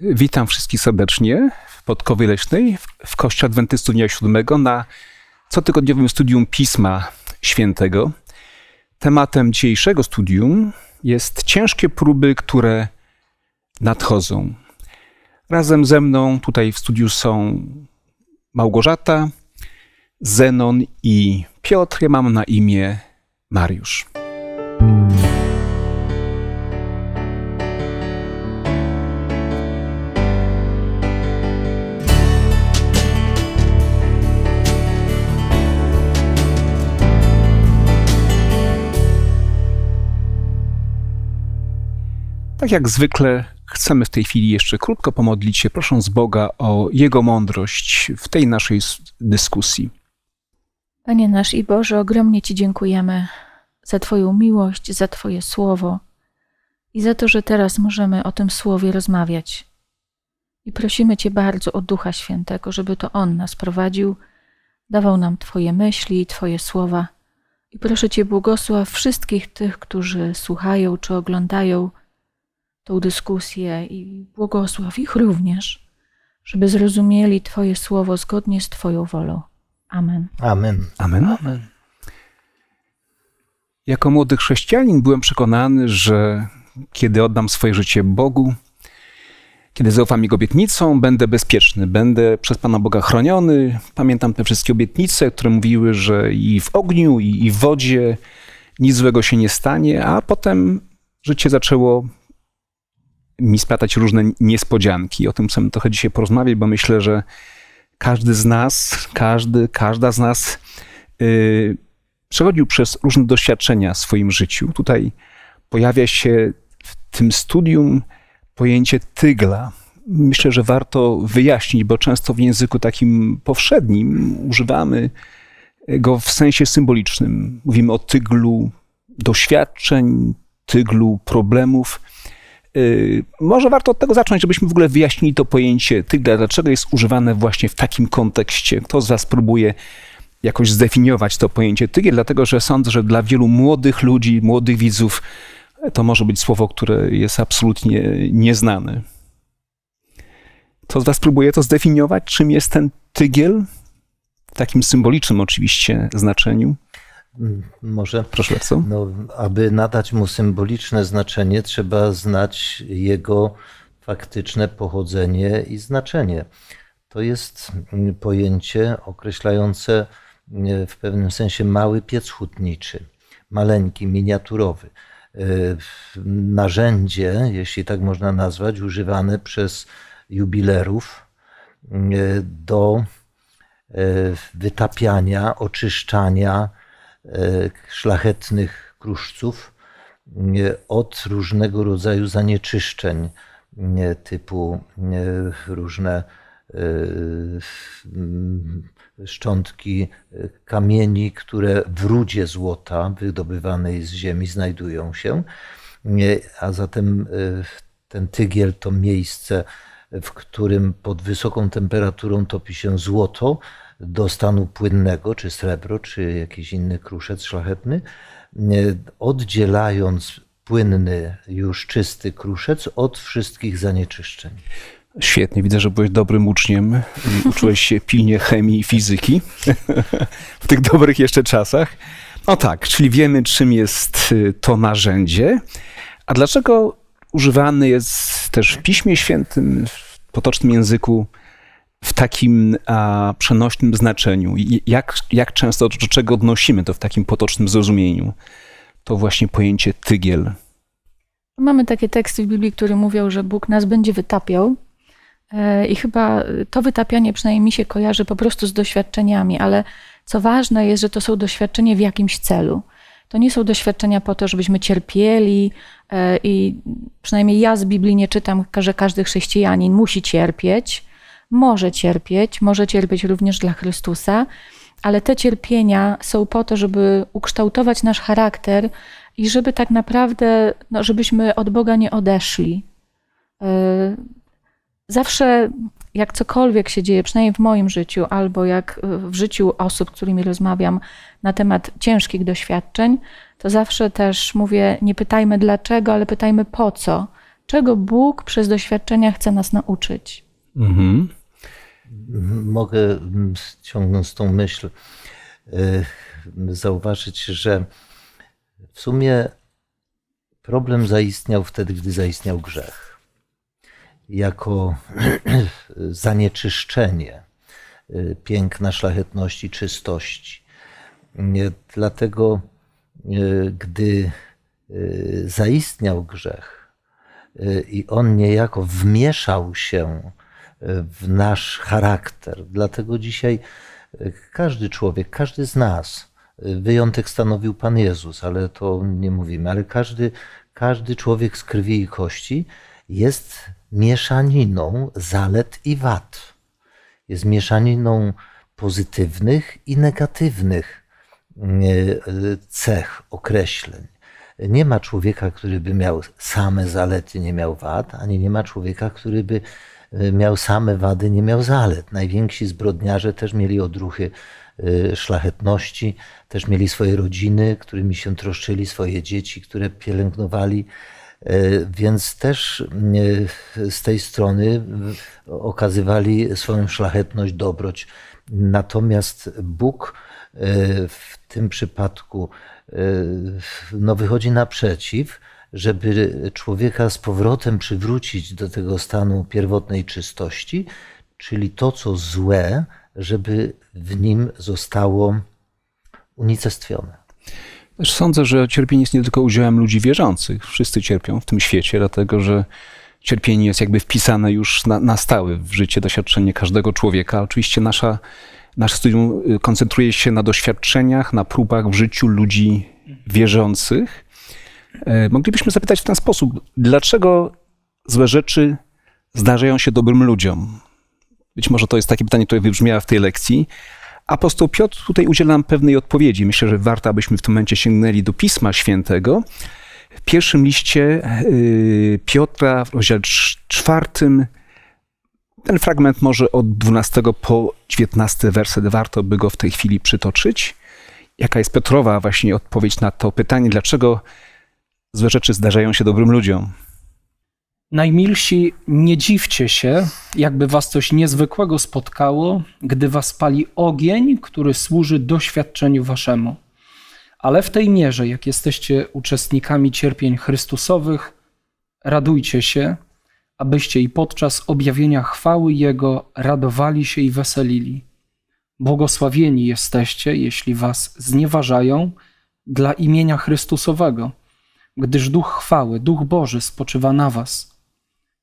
Witam wszystkich serdecznie w Podkowie Leśnej w Kościele Adwentystów Dnia Siódmego na cotygodniowym studium Pisma Świętego. Tematem dzisiejszego studium jest ciężkie próby, które nadchodzą. Razem ze mną tutaj w studiu są Małgorzata, Zenon i Piotr. Ja mam na imię Mariusz. Tak jak zwykle, chcemy w tej chwili jeszcze krótko pomodlić się, prosząc Boga o Jego mądrość w tej naszej dyskusji. Panie nasz i Boże, ogromnie Ci dziękujemy za Twoją miłość, za Twoje słowo i za to, że teraz możemy o tym słowie rozmawiać. I prosimy Cię bardzo o Ducha Świętego, żeby to On nas prowadził, dawał nam Twoje myśli i Twoje słowa. I proszę Cię, błogosław wszystkich tych, którzy słuchają czy oglądają tą dyskusję i błogosław ich również, żeby zrozumieli Twoje słowo zgodnie z Twoją wolą. Amen. Amen. Amen. Amen. Jako młody chrześcijanin byłem przekonany, że kiedy oddam swoje życie Bogu, kiedy zaufam Jego obietnicą, będę bezpieczny, będę przez Pana Boga chroniony. Pamiętam te wszystkie obietnice, które mówiły, że i w ogniu, i, i w wodzie nic złego się nie stanie, a potem życie zaczęło mi splatać różne niespodzianki. O tym chcemy trochę dzisiaj porozmawiać, bo myślę, że każdy z nas, każdy, każda z nas yy, przechodził przez różne doświadczenia w swoim życiu. Tutaj pojawia się w tym studium pojęcie tygla. Myślę, że warto wyjaśnić, bo często w języku takim powszednim używamy go w sensie symbolicznym. Mówimy o tyglu doświadczeń, tyglu problemów. Y, może warto od tego zacząć, żebyśmy w ogóle wyjaśnili to pojęcie tygla, dlaczego jest używane właśnie w takim kontekście. Kto z Was próbuje jakoś zdefiniować to pojęcie tygiel, dlatego że sądzę, że dla wielu młodych ludzi, młodych widzów, e, to może być słowo, które jest absolutnie nieznane. Kto z Was próbuje to zdefiniować, czym jest ten tygiel? W takim symbolicznym oczywiście znaczeniu. Mm, może. Proszę bardzo. No, aby nadać mu symboliczne znaczenie, trzeba znać jego faktyczne pochodzenie i znaczenie. To jest mm, pojęcie określające mm, w pewnym sensie mały piec hutniczy, maleńki, miniaturowy. E, narzędzie, jeśli tak można nazwać, używane przez jubilerów do e, wytapiania, oczyszczania, E, szlachetnych kruszców e, od różnego rodzaju zanieczyszczeń e, typu różne szczątki kamieni, które w rudzie złota wydobywanej z ziemi znajdują się. A zatem ten tygiel to miejsce, w którym pod wysoką temperaturą topi się złoto, do stanu płynnego, czy srebro, czy jakiś inny kruszec szlachetny, e, oddzielając płynny, już czysty kruszec od wszystkich zanieczyszczeń. Świetnie, widzę, że byłeś dobrym uczniem i uczyłeś się pilnie chemii i fizyki w tych dobrych jeszcze czasach. No tak, czyli wiemy, czym jest y, to narzędzie. A dlaczego używany jest też w Piśmie Świętym, w potocznym języku, w takim a, przenośnym znaczeniu, jak, jak często do czego odnosimy to w takim potocznym zrozumieniu, to właśnie pojęcie tygiel. Mamy takie teksty w Biblii, które mówią, że Bóg nas będzie wytapiał. E, I chyba to wytapianie przynajmniej mi się kojarzy po prostu z doświadczeniami, ale co ważne jest, że to są doświadczenia w jakimś celu. To nie są doświadczenia po to, żebyśmy cierpieli e, i przynajmniej ja z Biblii nie czytam, że każdy chrześcijanin musi cierpieć może cierpieć, może cierpieć również dla Chrystusa, ale te cierpienia są po to, żeby ukształtować nasz charakter i żeby tak naprawdę, no, żebyśmy od Boga nie odeszli. Y, zawsze, jak cokolwiek się dzieje, przynajmniej w moim życiu, albo jak y, w życiu osób, z którymi rozmawiam na temat ciężkich doświadczeń, to zawsze też mówię: nie pytajmy dlaczego, ale pytajmy po co. Czego Bóg przez doświadczenia chce nas nauczyć? Mhm mogę, ciągnąc tą myśl, y, zauważyć, że w sumie problem zaistniał wtedy, gdy zaistniał grzech. Jako zanieczyszczenie y, piękna szlachetności, czystości. Dlatego, y, gdy zaistniał grzech i on niejako wmieszał się w nasz charakter. Dlatego dzisiaj e, każdy człowiek, każdy z nas, e, wyjątek stanowił Pan Jezus, ale to nie mówimy, ale każdy, każdy człowiek z krwi i kości jest mieszaniną zalet i wad. Jest mieszaniną pozytywnych i negatywnych e, cech, określeń. Nie ma człowieka, który by miał same zalety, nie miał wad, ani nie ma człowieka, który by Y, miał same wady, nie miał zalet. Najwięksi zbrodniarze też mieli odruchy y, szlachetności, też mieli swoje rodziny, którymi się troszczyli, swoje dzieci, które pielęgnowali. Y, więc też z tej strony okazywali swoją szlachetność, dobroć. Natomiast Bóg w tym przypadku no, wychodzi naprzeciw żeby człowieka z powrotem przywrócić do tego stanu pierwotnej czystości, czyli to, co złe, żeby w nim zostało unicestwione. Sądzę, że cierpienie jest nie tylko udziałem ludzi wierzących. Wszyscy cierpią w tym świecie, dlatego że cierpienie jest jakby wpisane już na, na stałe w życie, doświadczenie każdego człowieka. Oczywiście nasza, nasze studium y, koncentruje się na doświadczeniach, na próbach w życiu ludzi wierzących, E, moglibyśmy zapytać w ten sposób, dlaczego złe rzeczy zdarzają się dobrym ludziom? Być może to jest takie pytanie, które wybrzmiało w tej lekcji. Apostoł Piotr tutaj udziela nam pewnej odpowiedzi. Myślę, że warto, abyśmy w tym momencie sięgnęli do Pisma Świętego. W pierwszym liście e, Piotra, w rozdziale czwartym, ten fragment może od 12 po 19 werset warto by go w tej chwili przytoczyć. Jaka jest Piotrowa właśnie odpowiedź na to pytanie, dlaczego Złe rzeczy zdarzają się dobrym ludziom. Najmilsi, nie dziwcie się, jakby was coś niezwykłego spotkało, gdy was pali ogień, który służy doświadczeniu waszemu. Ale w tej mierze, jak jesteście uczestnikami cierpień Chrystusowych, radujcie się, abyście i podczas objawienia chwały Jego radowali się i weselili. Błogosławieni jesteście, jeśli was znieważają dla imienia Chrystusowego gdyż duch chwały, duch Boży spoczywa na was.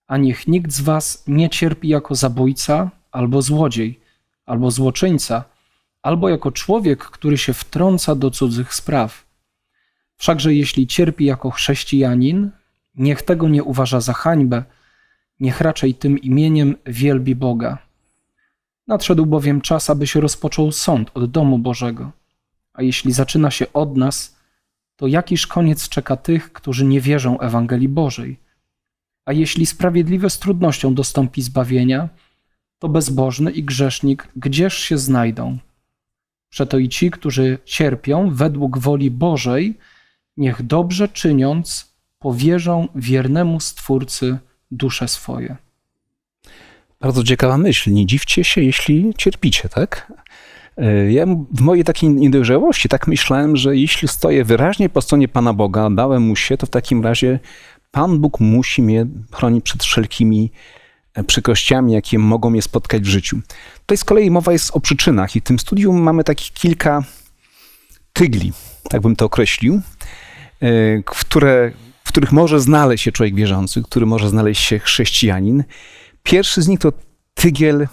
A niech nikt z was nie cierpi jako zabójca, albo złodziej, albo złoczyńca, albo jako człowiek, który się wtrąca do cudzych spraw. Wszakże jeśli cierpi jako chrześcijanin, niech tego nie uważa za hańbę, niech raczej tym imieniem wielbi Boga. Nadszedł bowiem czas, aby się rozpoczął sąd od domu Bożego. A jeśli zaczyna się od nas, to jakiż koniec czeka tych, którzy nie wierzą Ewangelii Bożej? A jeśli sprawiedliwy z trudnością dostąpi zbawienia, to bezbożny i grzesznik gdzież się znajdą? Przeto i ci, którzy cierpią według woli Bożej, niech dobrze czyniąc powierzą wiernemu Stwórcy dusze swoje. Bardzo ciekawa myśl. Nie dziwcie się, jeśli cierpicie, tak? E, ja w mojej takiej niedojrzałości tak myślałem, że jeśli stoję wyraźnie po stronie Pana Boga, dałem mu się, to w takim razie Pan Bóg musi mnie chronić przed wszelkimi e, przykrościami, jakie mogą mnie spotkać w życiu. Tutaj z kolei mowa jest o przyczynach i w tym studium mamy takich kilka tygli, tak bym to określił, e, które, w których może znaleźć się człowiek wierzący, który może znaleźć się chrześcijanin. Pierwszy z nich to tygiel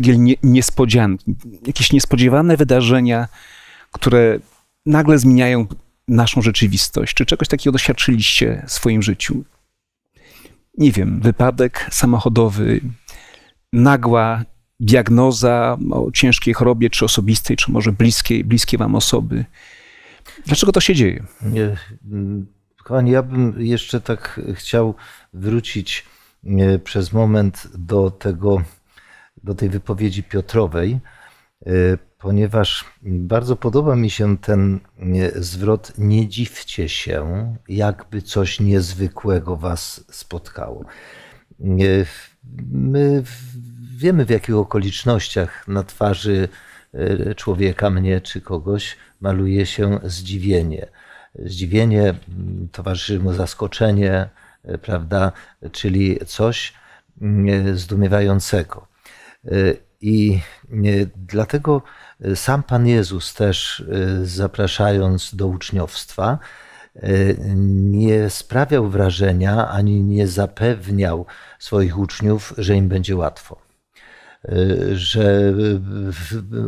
tygiel nie, niespodzianki, jakieś niespodziewane wydarzenia, które nagle zmieniają naszą rzeczywistość? Czy czegoś takiego doświadczyliście w swoim życiu? Nie wiem, wypadek samochodowy, nagła diagnoza o ciężkiej chorobie, czy osobistej, czy może bliskiej, bliskie wam osoby. Dlaczego to się dzieje? Nie, kochani, ja bym jeszcze tak chciał wrócić e, przez moment do tego do tej wypowiedzi Piotrowej, y, ponieważ bardzo podoba mi się ten y, zwrot nie dziwcie się, jakby coś niezwykłego was spotkało. Y, my wiemy w jakich okolicznościach na twarzy człowieka, mnie czy kogoś maluje się zdziwienie. Zdziwienie mm, towarzyszy mu zaskoczenie, prawda, czyli coś zdumiewającego. Y, I y, dlatego y, sam Pan Jezus też zapraszając do uczniowstwa, nie sprawiał wrażenia ani nie zapewniał swoich uczniów, że im będzie łatwo. Że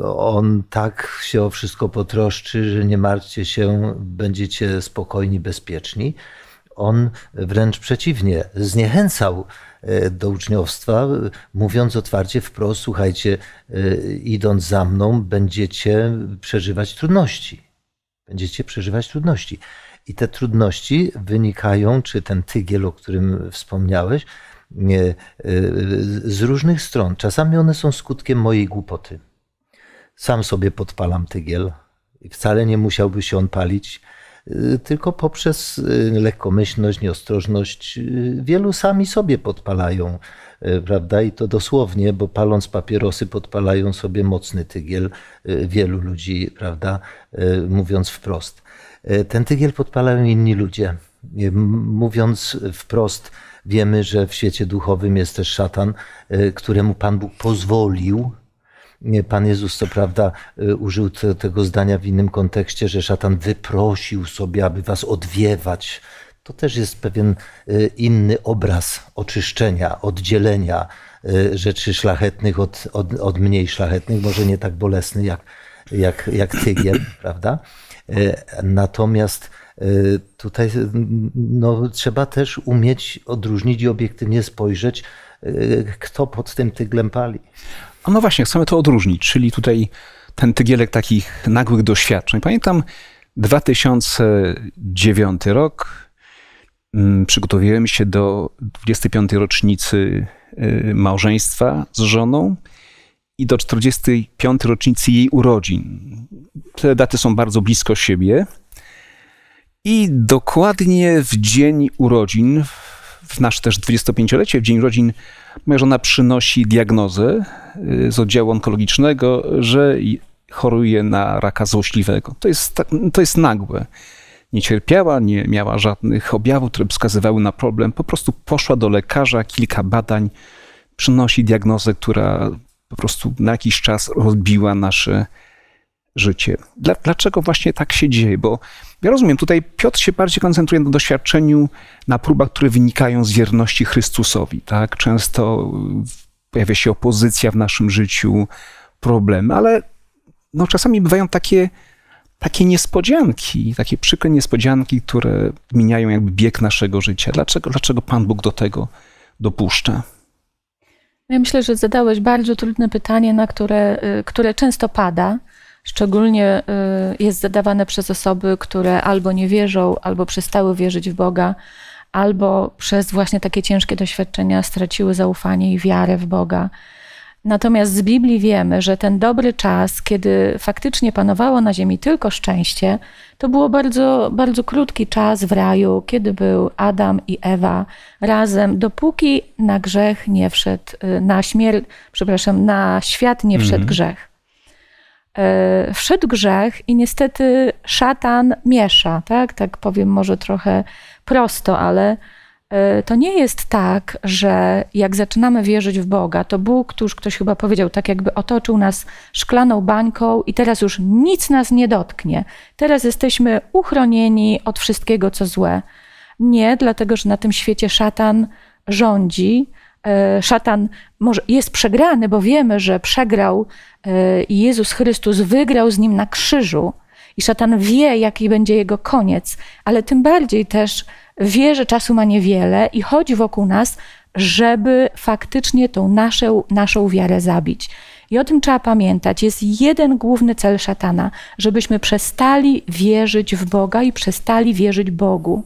on tak się o wszystko potroszczy, że nie martwcie się, będziecie spokojni, bezpieczni on wręcz przeciwnie, zniechęcał e, do uczniowstwa, mówiąc otwarcie wprost: Słuchajcie, e, idąc za mną, będziecie przeżywać trudności. Będziecie przeżywać trudności. I te trudności wynikają, czy ten tygiel, o którym wspomniałeś, e, z różnych stron. Czasami one są skutkiem mojej głupoty. Sam sobie podpalam tygiel i wcale nie musiałby się on palić Y, tylko poprzez y, lekkomyślność, nieostrożność. Y, wielu sami sobie podpalają, prawda? I to dosłownie, bo paląc papierosy, podpalają sobie mocny tygiel wielu ludzi, prawda? Mówiąc wprost. Ten tygiel podpalają inni ludzie. Mówiąc wprost, wiemy, że w świecie duchowym jest też szatan, któremu Pan Bóg pozwolił Pan Jezus, co prawda, y, użył te, tego zdania w innym kontekście, że szatan wyprosił sobie, aby was odwiewać. To też jest pewien y, inny obraz oczyszczenia, oddzielenia y, rzeczy szlachetnych od, od, od mniej szlachetnych, może nie tak bolesny jak, jak, jak tygiel, prawda? Natomiast tutaj no, trzeba też umieć odróżnić i obiektywnie spojrzeć, kto pod tym tyglem pali. A no właśnie, chcemy to odróżnić, czyli tutaj ten tygielek takich nagłych doświadczeń. Pamiętam 2009 rok, mm, przygotowywałem się do 25. rocznicy y, małżeństwa z żoną i do 45. rocznicy jej urodzin. Te daty są bardzo blisko siebie. I dokładnie w dzień urodzin, w nasze też 25-lecie, w Dzień Rodzin, moja żona przynosi diagnozę y, z oddziału onkologicznego, że choruje na raka złośliwego. To jest, to jest nagłe. Nie cierpiała, nie miała żadnych objawów, które wskazywały na problem. Po prostu poszła do lekarza, kilka badań, przynosi diagnozę, która po prostu na jakiś czas rozbiła nasze życie. Dla, dlaczego właśnie tak się dzieje? Bo ja rozumiem, tutaj Piotr się bardziej koncentruje na doświadczeniu, na próbach, które wynikają z wierności Chrystusowi. Tak? Często pojawia się opozycja w naszym życiu, problemy, ale no, czasami bywają takie, takie niespodzianki, takie przykre niespodzianki, które zmieniają jakby bieg naszego życia. Dlaczego, dlaczego Pan Bóg do tego dopuszcza? No ja myślę, że zadałeś bardzo trudne pytanie, na które, y, które często pada szczególnie y, jest zadawane przez osoby, które albo nie wierzą, albo przestały wierzyć w Boga, albo przez właśnie takie ciężkie doświadczenia straciły zaufanie i wiarę w Boga. Natomiast z Biblii wiemy, że ten dobry czas, kiedy faktycznie panowało na ziemi tylko szczęście, to było bardzo, bardzo krótki czas w raju, kiedy był Adam i Ewa razem, dopóki na grzech nie wszedł, y, na śmierć, przepraszam, na świat nie wszedł mhm. grzech. E, wszedł grzech i niestety szatan miesza, tak? Tak powiem może trochę prosto, ale e, to nie jest tak, że jak zaczynamy wierzyć w Boga, to Bóg, tu ktoś chyba powiedział, tak jakby otoczył nas szklaną bańką i teraz już nic nas nie dotknie. Teraz jesteśmy uchronieni od wszystkiego, co złe. Nie, dlatego że na tym świecie szatan rządzi, E, szatan może, jest przegrany, bo wiemy, że przegrał e, i Jezus Chrystus wygrał z nim na krzyżu. I szatan wie, jaki będzie jego koniec, ale tym bardziej też wie, że czasu ma niewiele i chodzi wokół nas, żeby faktycznie tą naszą, naszą wiarę zabić. I o tym trzeba pamiętać. Jest jeden główny cel szatana, żebyśmy przestali wierzyć w Boga i przestali wierzyć Bogu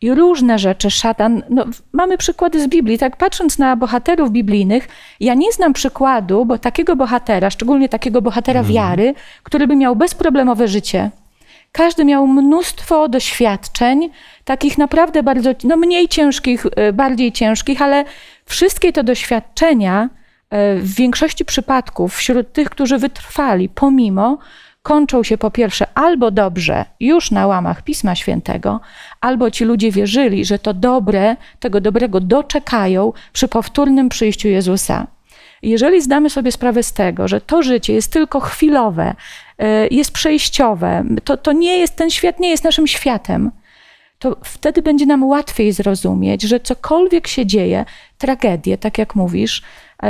i różne rzeczy szatan. No, mamy przykłady z Biblii, tak patrząc na bohaterów biblijnych, ja nie znam przykładu, bo takiego bohatera, szczególnie takiego bohatera mm. wiary, który by miał bezproblemowe życie. Każdy miał mnóstwo doświadczeń, takich naprawdę bardzo, no mniej ciężkich, e, bardziej ciężkich, ale wszystkie te doświadczenia e, w większości przypadków wśród tych, którzy wytrwali, pomimo, kończą się po pierwsze albo dobrze, już na łamach Pisma Świętego, albo ci ludzie wierzyli, że to dobre, tego dobrego doczekają przy powtórnym przyjściu Jezusa. Jeżeli zdamy sobie sprawę z tego, że to życie jest tylko chwilowe, y, jest przejściowe, to, to nie jest ten świat, nie jest naszym światem, to wtedy będzie nam łatwiej zrozumieć, że cokolwiek się dzieje, tragedie, tak jak mówisz, y,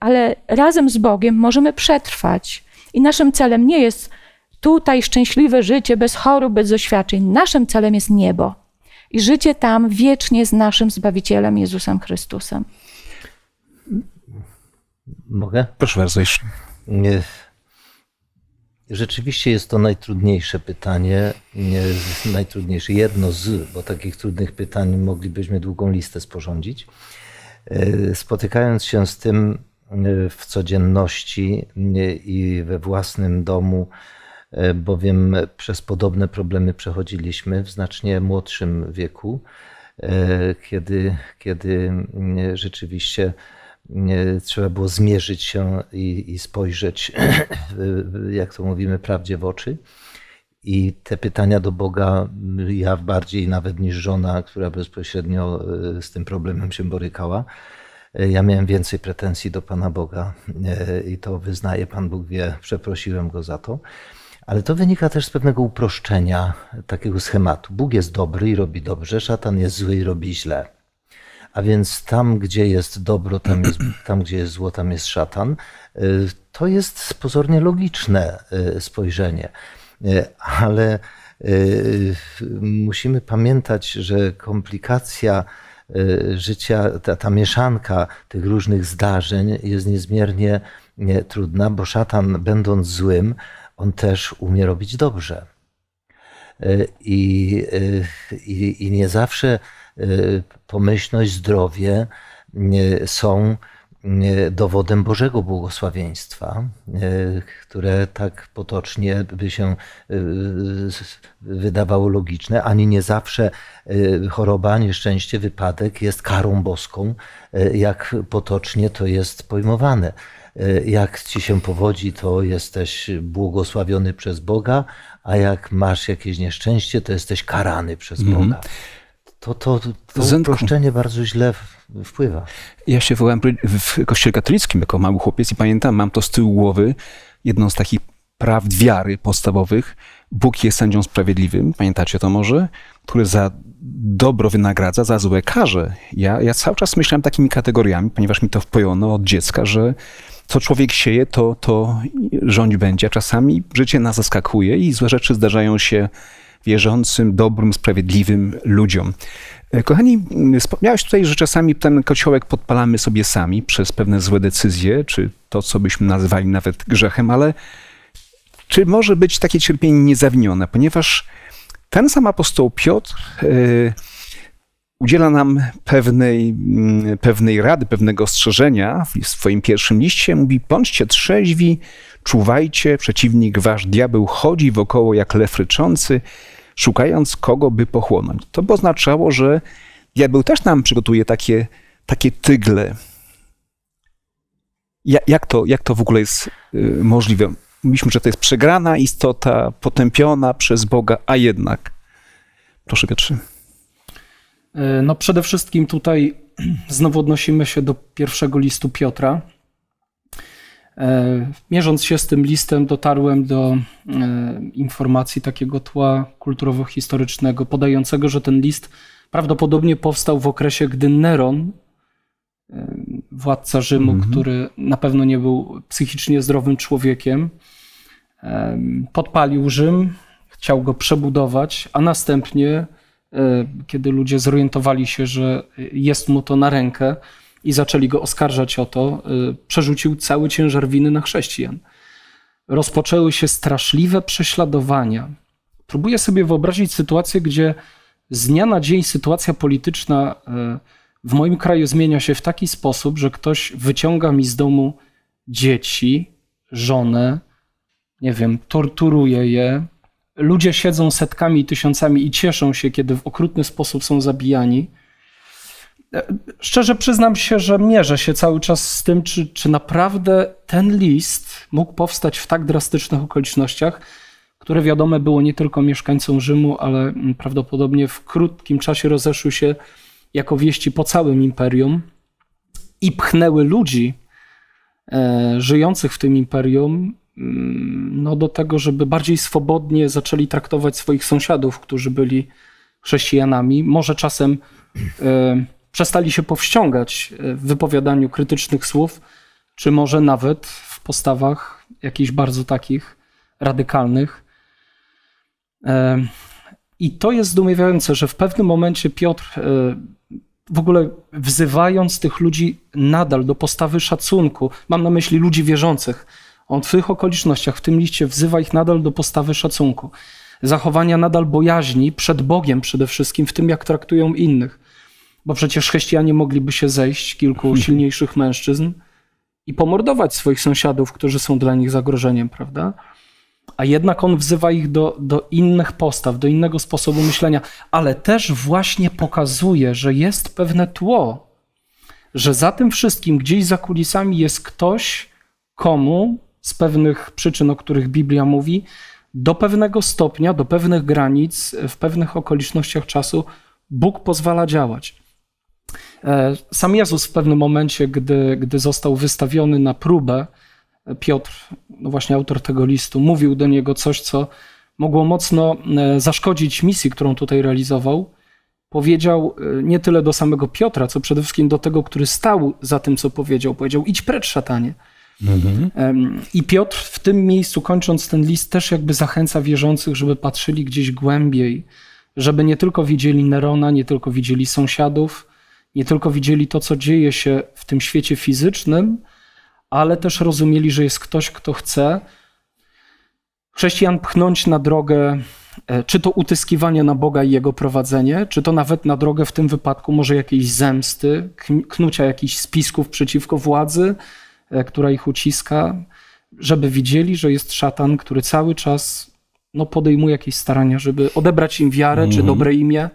ale razem z Bogiem możemy przetrwać i naszym celem nie jest tutaj szczęśliwe życie bez chorób, bez doświadczeń. Naszym celem jest niebo. I życie tam wiecznie z naszym Zbawicielem Jezusem Chrystusem. Mogę? Proszę bardzo. Jeszcze. Rzeczywiście jest to najtrudniejsze pytanie, najtrudniejsze, jedno z, bo takich trudnych pytań moglibyśmy długą listę sporządzić. E, spotykając się z tym, w codzienności i we własnym domu, e, bowiem przez podobne problemy przechodziliśmy w znacznie młodszym wieku, e, kiedy, kiedy mm, rzeczywiście mm, trzeba było zmierzyć się i, i spojrzeć, jak to mówimy, prawdzie w oczy. I te pytania do Boga, mm, ja bardziej nawet niż żona, która bezpośrednio e, z tym problemem się borykała, E, ja miałem więcej pretensji do Pana Boga e, i to wyznaję, Pan Bóg wie, przeprosiłem Go za to. Ale to wynika też z pewnego uproszczenia takiego schematu. Bóg jest dobry i robi dobrze, szatan jest zły i robi źle. A więc tam, gdzie jest dobro, tam, jest, tam gdzie jest zło, tam jest szatan. E, to jest pozornie logiczne spojrzenie, ale musimy pamiętać, że komplikacja Y, życia, ta, ta mieszanka tych różnych zdarzeń jest niezmiernie nie, trudna, bo szatan, będąc złym, on też umie robić dobrze. Y, I, y, i, i nie zawsze pomyślność, zdrowie są dowodem Bożego błogosławieństwa, e, które tak potocznie by się e, wydawało logiczne, ani nie zawsze e, choroba, nieszczęście, wypadek jest karą boską, jak potocznie to jest pojmowane. Jak ci się powodzi, to jesteś błogosławiony przez Boga, a jak masz jakieś nieszczęście, to jesteś karany przez mhm. Boga to, to, to uproszczenie bardzo źle wpływa. Ja się wołałem w kościele katolickim jako mały chłopiec i pamiętam, mam to z tyłu głowy, jedną z takich prawd wiary podstawowych. Bóg jest sędzią sprawiedliwym, pamiętacie to może? Który za dobro wynagradza, za złe karze. Ja, ja cały czas myślałem takimi kategoriami, ponieważ mi to wpojono od dziecka, że co człowiek sieje, to, to rządź będzie. A czasami życie nas zaskakuje i złe rzeczy zdarzają się wierzącym, dobrym, sprawiedliwym ludziom. E, kochani, wspomniałeś tutaj, że czasami ten kociołek podpalamy sobie sami przez pewne złe decyzje, czy to, co byśmy nazwali nawet grzechem, ale czy może być takie cierpienie niezawinione? Ponieważ ten sam apostoł Piotr yy, udziela nam pewnej, yy, pewnej rady, pewnego ostrzeżenia w swoim pierwszym liście. Mówi, bądźcie trzeźwi, czuwajcie, przeciwnik wasz diabeł chodzi wokoło jak lew ryczący, szukając kogo by pochłonąć. To by oznaczało, że diabeł też nam przygotuje takie, takie tygle. Ja, jak, to, jak to w ogóle jest y, możliwe? Mówiliśmy, że to jest przegrana istota, potępiona przez Boga, a jednak. Proszę Piotrze. E, no przede wszystkim tutaj znowu odnosimy się do pierwszego listu Piotra, E, mierząc się z tym listem, dotarłem do e, informacji takiego tła kulturowo-historycznego, podającego, że ten list prawdopodobnie powstał w okresie, gdy Neron, e, władca Rzymu, mhm. który na pewno nie był psychicznie zdrowym człowiekiem, podpalił Rzym, chciał go przebudować, a następnie, kiedy ludzie zorientowali się, że jest mu to na rękę, i zaczęli go oskarżać o to, y, przerzucił cały ciężar winy na chrześcijan. Rozpoczęły się straszliwe prześladowania. Próbuję sobie wyobrazić sytuację, gdzie z dnia na dzień sytuacja polityczna y, w moim kraju zmienia się w taki sposób, że ktoś wyciąga mi z domu dzieci, żonę, nie wiem, torturuje je. Ludzie siedzą setkami, tysiącami i cieszą się, kiedy w okrutny sposób są zabijani. Szczerze przyznam się, że mierzę się cały czas z tym, czy, czy naprawdę ten list mógł powstać w tak drastycznych okolicznościach, które wiadome było nie tylko mieszkańcom Rzymu, ale prawdopodobnie w krótkim czasie rozeszły się jako wieści po całym imperium i pchnęły ludzi e, żyjących w tym imperium mm, no, do tego, żeby bardziej swobodnie zaczęli traktować swoich sąsiadów, którzy byli chrześcijanami. Może czasem. E, przestali się powściągać e, w wypowiadaniu krytycznych słów, czy może nawet w postawach jakichś bardzo takich radykalnych. I to jest zdumiewające, że w pewnym momencie Piotr, e, w ogóle wzywając tych ludzi nadal do postawy szacunku, mam na myśli ludzi wierzących, on w tych okolicznościach, w tym liście wzywa ich nadal do postawy szacunku, zachowania nadal bojaźni przed Bogiem przede wszystkim, w tym jak traktują innych. Bo przecież chrześcijanie mogliby się zejść, kilku silniejszych mężczyzn, i pomordować swoich sąsiadów, którzy są dla nich zagrożeniem, prawda? A jednak on wzywa ich do, do innych postaw, do innego sposobu myślenia, ale też właśnie pokazuje, że jest pewne tło, że za tym wszystkim gdzieś za kulisami jest ktoś, komu z pewnych przyczyn, o których Biblia mówi, do pewnego stopnia, do pewnych granic, w pewnych okolicznościach czasu Bóg pozwala działać. E, sam Jezus w pewnym momencie, gdy, gdy został wystawiony na próbę, e, Piotr, no właśnie autor tego listu, mówił do niego coś, co mogło mocno e, zaszkodzić misji, którą tutaj realizował. Powiedział nie tyle do samego Piotra, co przede wszystkim do tego, który stał za tym, co powiedział. Powiedział: Idź precz, szatanie. Mhm. I Piotr w tym miejscu, kończąc ten list, też jakby zachęca wierzących, żeby patrzyli gdzieś głębiej, żeby nie tylko widzieli Nerona, nie tylko widzieli sąsiadów, nie tylko widzieli to, co dzieje się w tym świecie fizycznym, ale też rozumieli, że jest ktoś, kto chce chrześcijan pchnąć na drogę, e, czy to utyskiwanie na Boga i Jego prowadzenie, czy to nawet na drogę w tym wypadku może jakiejś zemsty, knucia jakichś spisków przeciwko władzy, e, która ich uciska, żeby widzieli, że jest szatan, który cały czas no, podejmuje jakieś starania, żeby odebrać im wiarę mm -hmm. czy mhm. dobre imię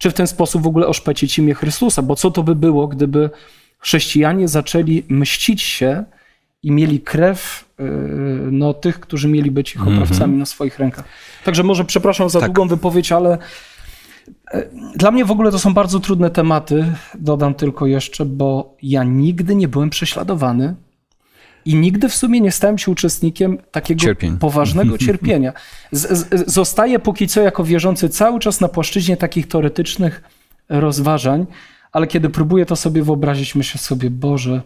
czy w ten sposób w ogóle oszpecić imię Chrystusa, bo co to by było, gdyby chrześcijanie zaczęli mścić się i mieli krew y, no, tych, którzy mieli być ich mhm. oprawcami mm -hmm. na swoich rękach. Także może przepraszam za tak. długą wypowiedź, ale y, dla mnie w ogóle to są bardzo trudne tematy. Dodam tylko jeszcze, bo ja nigdy nie byłem prześladowany i nigdy w sumie nie stałem się uczestnikiem takiego Cierpień. poważnego cierpienia. Z, z, zostaję póki co jako wierzący cały czas na płaszczyźnie takich teoretycznych rozważań, ale kiedy próbuję to sobie wyobrazić, myślę sobie, Boże,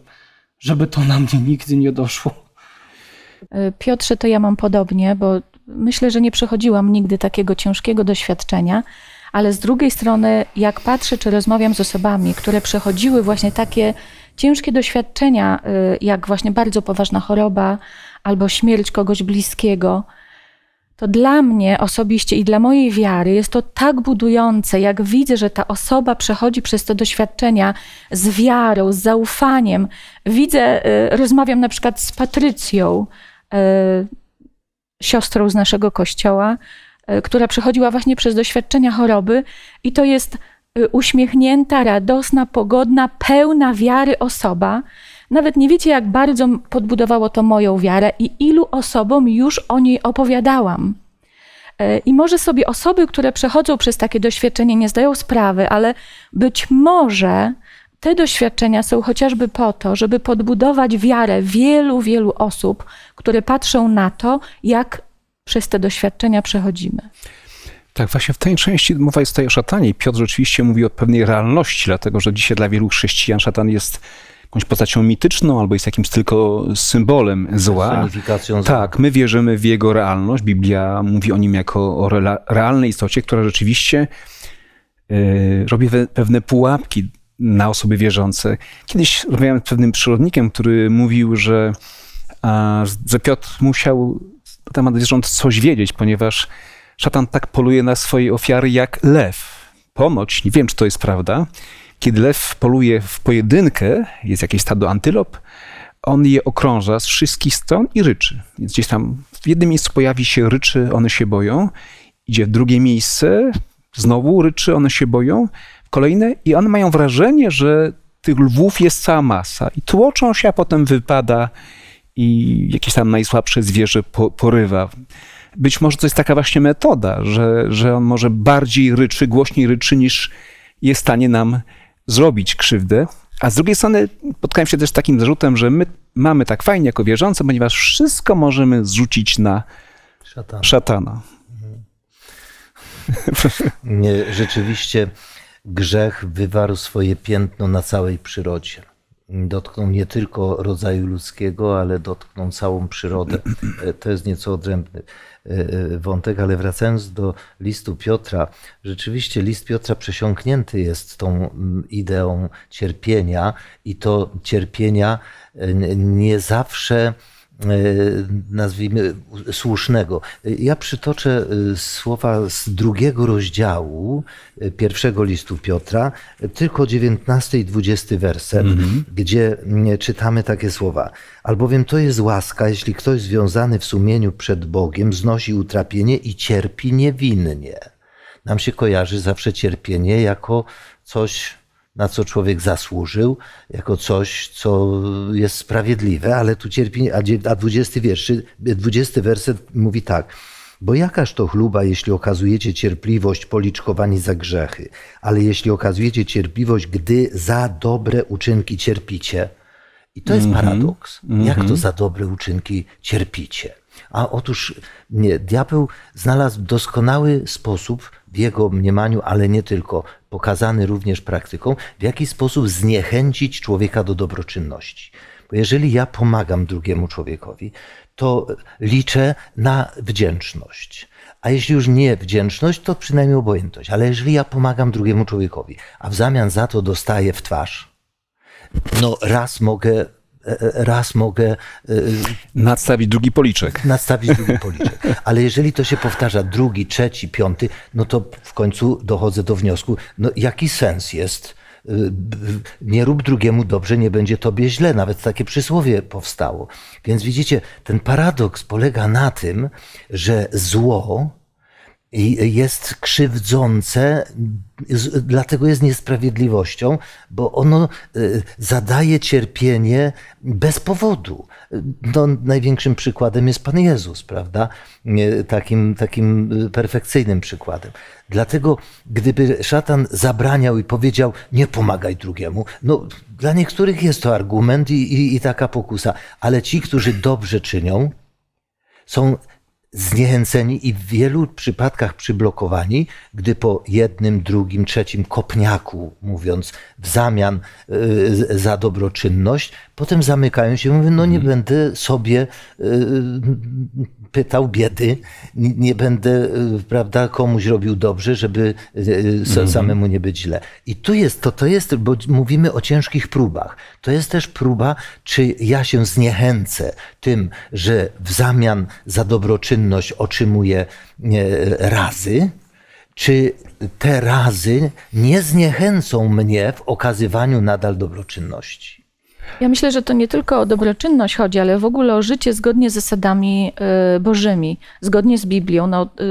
żeby to na mnie nigdy nie doszło. E, Piotrze, to ja mam podobnie, bo myślę, że nie przechodziłam nigdy takiego ciężkiego doświadczenia, ale z drugiej strony, jak patrzę czy rozmawiam z osobami, które przechodziły właśnie takie ciężkie doświadczenia, y, jak właśnie bardzo poważna choroba albo śmierć kogoś bliskiego, to dla mnie osobiście i dla mojej wiary jest to tak budujące, jak widzę, że ta osoba przechodzi przez te doświadczenia z wiarą, z zaufaniem. Widzę, y, rozmawiam na przykład z Patrycją, y, siostrą z naszego kościoła, która przechodziła właśnie przez doświadczenia choroby, i to jest Y, uśmiechnięta, radosna, pogodna, pełna wiary osoba. Nawet nie wiecie, jak bardzo podbudowało to moją wiarę i ilu osobom już o niej opowiadałam. E, I może sobie osoby, które przechodzą przez takie doświadczenie, nie zdają sprawy, ale być może te doświadczenia są chociażby po to, żeby podbudować wiarę wielu, wielu osób, które patrzą na to, jak przez te doświadczenia przechodzimy. Tak, właśnie w tej części mowa jest tutaj o szatanie. Piotr rzeczywiście mówi o pewnej realności, dlatego że dzisiaj dla wielu chrześcijan szatan jest jakąś postacią mityczną albo jest jakimś tylko symbolem zła. zła. Tak, my wierzymy w jego realność. Biblia mówi o nim jako o realnej istocie, która rzeczywiście e, robi pewne pułapki na osoby wierzące. Kiedyś rozmawiałem z pewnym przyrodnikiem, który mówił, że, a, że Piotr musiał na temat zwierząt coś wiedzieć, ponieważ Szatan tak poluje na swoje ofiary jak lew. Ponoć, nie wiem czy to jest prawda, kiedy lew poluje w pojedynkę, jest jakieś stado antylop, on je okrąża z wszystkich stron i ryczy. Więc gdzieś tam w jednym miejscu pojawi się ryczy, one się boją, idzie w drugie miejsce, znowu ryczy, one się boją, w kolejne i one mają wrażenie, że tych lwów jest cała masa i tłoczą się, a potem wypada i jakieś tam najsłabsze zwierzę po, porywa. Być może to jest taka właśnie metoda, że, że on może bardziej ryczy, głośniej ryczy, niż jest w stanie nam zrobić krzywdę. A z drugiej strony spotkałem się też z takim zarzutem, że my mamy tak fajnie jako wierzący, ponieważ wszystko możemy zrzucić na szatana. szatana. Nie, rzeczywiście grzech wywarł swoje piętno na całej przyrodzie. Dotknął nie tylko rodzaju ludzkiego, ale dotknął całą przyrodę. E, to jest nieco odrębne. E, wątek, ale wracając do listu Piotra, rzeczywiście list Piotra przesiąknięty jest tą mm, ideą cierpienia i to cierpienia e, nie zawsze E, nazwijmy, słusznego. Ja przytoczę e, słowa z drugiego rozdziału e, pierwszego listu Piotra, tylko 19 i 20 werset, mhm. mm -hmm. gdzie czytamy takie słowa. Albowiem to jest łaska, jeśli ktoś związany w sumieniu przed Bogiem znosi utrapienie i cierpi niewinnie. Nam się kojarzy zawsze cierpienie jako coś na co człowiek zasłużył, jako coś, co jest sprawiedliwe, ale tu cierpi, a 20, wierszy, 20 werset mówi tak. Bo jakaż to chluba, jeśli okazujecie cierpliwość policzkowani za grzechy, ale jeśli okazujecie cierpliwość, gdy za dobre uczynki cierpicie. I to jest mm -hmm. paradoks. Jak to mhm. za dobre uczynki cierpicie? A otóż nie, diabeł znalazł doskonały sposób w jego mniemaniu, ale nie tylko, pokazany również praktyką, w jaki sposób zniechęcić człowieka do dobroczynności. Bo jeżeli ja pomagam drugiemu człowiekowi, to liczę na wdzięczność. A jeśli już nie wdzięczność, to przynajmniej obojętność. Ale jeżeli ja pomagam drugiemu człowiekowi, a w zamian za to dostaję w twarz, no raz mogę E, raz mogę. E, nadstawić drugi policzek. Nadstawić drugi policzek. Ale jeżeli to się powtarza drugi, trzeci, piąty, no to w końcu dochodzę do wniosku, no jaki sens jest y, nie rób drugiemu dobrze, nie będzie tobie źle. Nawet takie przysłowie powstało. Więc widzicie, ten paradoks polega na tym, że zło jest krzywdzące, dlatego jest niesprawiedliwością, bo ono e, zadaje cierpienie bez powodu. No, największym przykładem jest Pan Jezus, prawda? Takim, takim e, perfekcyjnym przykładem. Dlatego, gdyby szatan zabraniał i powiedział, nie pomagaj drugiemu, no, dla niektórych jest to argument i, i, i taka pokusa, ale ci, którzy dobrze czynią, są zniechęceni i w wielu przypadkach przyblokowani, gdy po jednym, drugim, trzecim kopniaku, mówiąc w zamian y, za dobroczynność, potem zamykają się i mówią, no nie mhm. będę sobie y, pytał biedy, nie, będę y, prawda, komuś robił dobrze, żeby mhm. samemu nie być źle. I tu jest, to, to jest, bo mówimy o ciężkich próbach, to jest też próba, czy ja się zniechęcę tym, że w zamian za dobroczynność czynność otrzymuje e, razy, czy te razy nie zniechęcą mnie w okazywaniu nadal dobroczynności. Ja myślę, że to nie tylko o dobroczynność chodzi, ale w ogóle o życie zgodnie z zasadami e, Bożymi, zgodnie z Biblią. No, e,